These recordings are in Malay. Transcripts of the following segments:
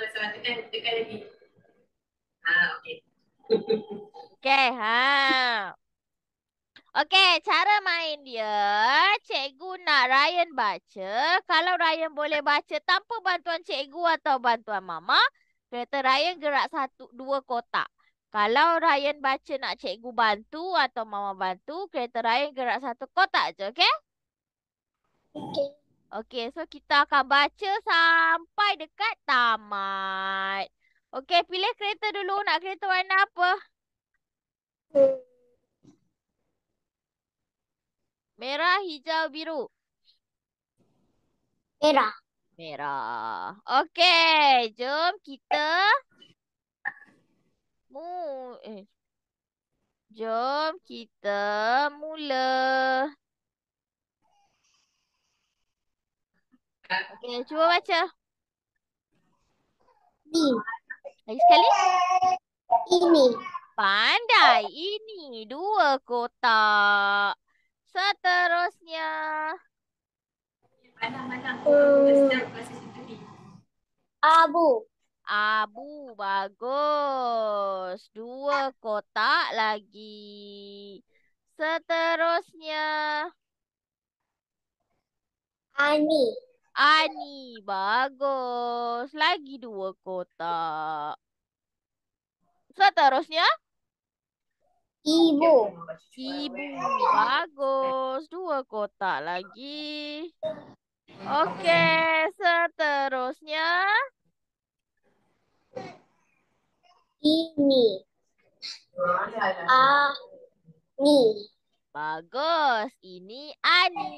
Ha, okey. Okey, ha. Okey, cara main dia, cikgu nak Ryan baca. Kalau Ryan boleh baca tanpa bantuan cikgu atau bantuan mama, kereta Ryan gerak satu dua kotak. Kalau Ryan baca nak cikgu bantu atau mama bantu, kereta Ryan gerak satu kotak je, okey? Okey, so kita akan baca sampai dekat tamat. Okey, pilih kereta dulu. Nak kereta warna apa? Merah, hijau, biru. Merah. Merah. Okey, jom kita. Mu eh. Jom kita mula. Okay, cuba baca. ini. Lagi sekali. Ini. Pandai. Ini dua kotak. Seterusnya. Uh, abu. Abu. Bagus. Dua kotak lagi. Seterusnya. Ani. Ani bagus. Lagi dua kotak. Seterusnya. Ibu. Ibu bagus. Dua kotak lagi. Okey, seterusnya. Ini. Ani. Bagus. Ini Ani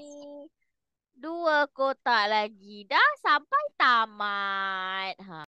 dua kotak lagi dah sampai tamat. Ha.